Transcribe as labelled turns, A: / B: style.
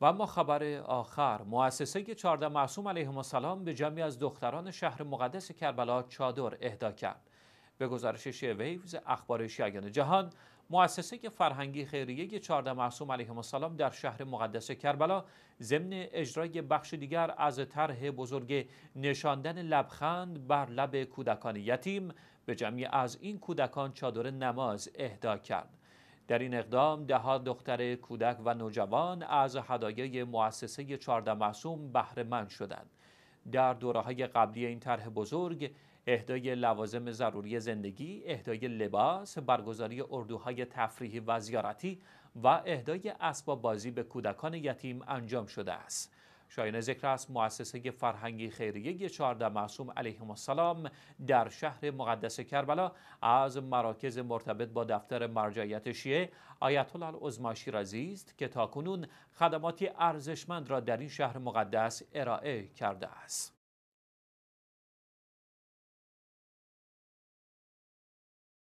A: و اما خبر آخر مؤسسه 14 معصوم علیه السلام به جمعی از دختران شهر مقدس کربلا چادر اهدا کرد به گزارش ویوز اخبار شیعیان جهان مؤسسه فرهنگی خیریه 14 معصوم علیه السلام در شهر مقدس کربلا ضمن اجرای بخش دیگر از طرح بزرگ نشاندن لبخند بر لب کودکان یتیم به جمعی از این کودکان چادر نماز اهدا کرد در این اقدام ده دختر کودک و نوجوان از هدایای مؤسسه 14 معصوم بهره مند شدند. در دوره‌های قبلی این طرح بزرگ اهدای لوازم ضروری زندگی، اهدای لباس، برگزاری اردوهای تفریحی و زیارتی و اهدای اسباب بازی به کودکان یتیم انجام شده است. شایان ذکر است مؤسسه فرهنگی خیریه 14 معصوم علیهم السلام در شهر مقدس کربلا از مراکز مرتبط با دفتر مرجعیت شیعه آیت الله العظما شیرازی است که تاکنون خدماتی ارزشمند را در این شهر مقدس ارائه کرده است